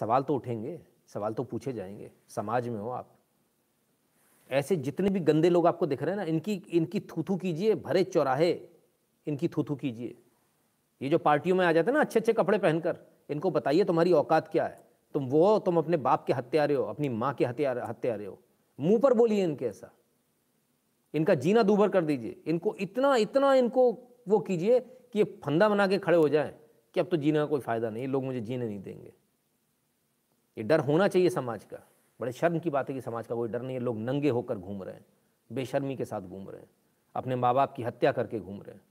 सवाल तो उठेंगे सवाल तो पूछे जाएंगे समाज में हो आप ऐसे जितने भी गंदे लोग आपको दिख रहे हैं ना इनकी इनकी थूथू कीजिए भरे चौराहे इनकी थूथू कीजिए ये जो पार्टियों में आ जाते हैं ना अच्छे अच्छे कपड़े पहनकर इनको बताइए तुम्हारी औकात क्या है तुम वो तुम अपने बाप के हत्यारे हो अपनी माँ के हत्यारे हत्यारे हो मुंह पर बोलिए इनके ऐसा इनका जीना दूभर कर दीजिए इनको इतना इतना इनको वो कीजिए कि ये फंदा बना के खड़े हो जाए कि अब तो जीने का कोई फ़ायदा नहीं लोग मुझे जीने नहीं देंगे ये डर होना चाहिए समाज का बड़े शर्म की बात है कि समाज का कोई डर नहीं है लोग नंगे होकर घूम रहे हैं बेशर्मी के साथ घूम रहे हैं अपने माँ बाप की हत्या करके घूम रहे हैं